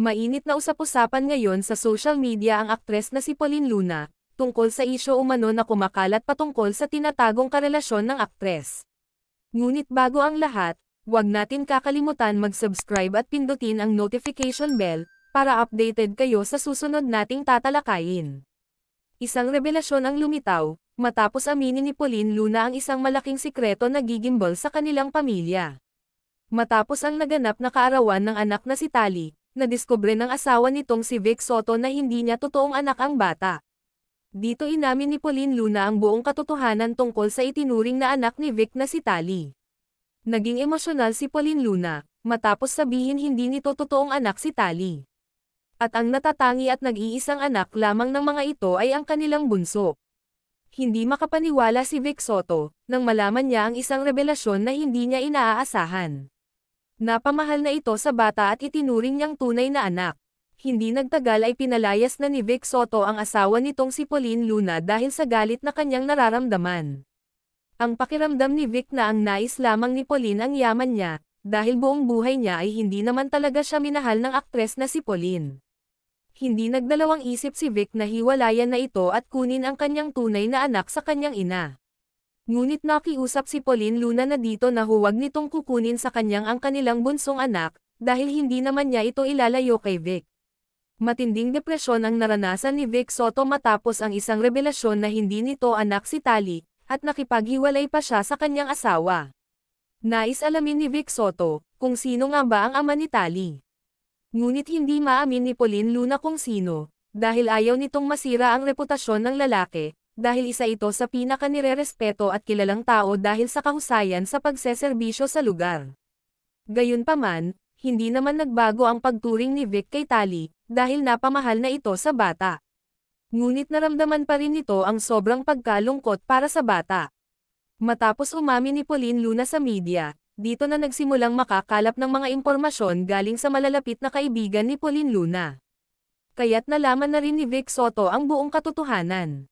Mainit na usap-usapan ngayon sa social media ang aktres na si Pauline Luna, tungkol sa isyo umano na kumakalat patungkol sa tinatagong karelasyon ng aktres. Ngunit bago ang lahat, huwag natin kakalimutan mag-subscribe at pindutin ang notification bell, para updated kayo sa susunod nating tatalakayin. Isang revelasyon ang lumitaw, matapos aminin ni Pauline Luna ang isang malaking sikreto na gigimbal sa kanilang pamilya. Matapos ang naganap na kaarawan ng anak na si Tali, nadiskubre ng asawa nitong si Vic Soto na hindi niya totoong anak ang bata. Dito inamin ni Pauline Luna ang buong katotohanan tungkol sa itinuring na anak ni Vic na si Tali. Naging emosyonal si Pauline Luna, matapos sabihin hindi nito totoong anak si Tali. At ang natatangi at nag-iisang anak lamang ng mga ito ay ang kanilang bunso. Hindi makapaniwala si Vic Soto, nang malaman niya ang isang revelasyon na hindi niya inaasahan. Napamahal na ito sa bata at itinuring niyang tunay na anak. Hindi nagtagal ay pinalayas na ni Vic Soto ang asawa nitong si Pauline Luna dahil sa galit na kanyang nararamdaman. Ang pakiramdam ni Vic na ang nais lamang ni Pauline ang yaman niya, dahil buong buhay niya ay hindi naman talaga siya minahal ng aktres na si Pauline. Hindi nagdalawang isip si Vic na hiwalayan na ito at kunin ang kanyang tunay na anak sa kanyang ina. Ngunit nakiusap si Pauline Luna na dito na huwag nitong kukunin sa kanyang ang kanilang bunsong anak, dahil hindi naman niya ito ilalayo kay Vic. Matinding depresyon ang naranasan ni Vic Soto matapos ang isang revelasyon na hindi nito anak si Tali, at nakipaghiwalay pa siya sa kanyang asawa. Nais alamin ni Vic Soto, kung sino nga ba ang ama ni Tali. Ngunit hindi maamin ni Pauline Luna kung sino, dahil ayaw nitong masira ang reputasyon ng lalaki, dahil isa ito sa pinakanirerespeto at kilalang tao dahil sa kahusayan sa pagseserbisyo sa lugar. Gayunpaman, hindi naman nagbago ang pagturing ni Vic kay Tali, dahil napamahal na ito sa bata. Ngunit naramdaman pa rin nito ang sobrang pagkalungkot para sa bata. Matapos umami ni Pauline Luna sa media, dito na nagsimulang makakalap ng mga impormasyon galing sa malalapit na kaibigan ni Pauline Luna. Kaya't nalaman na rin ni Vic Soto ang buong katotohanan.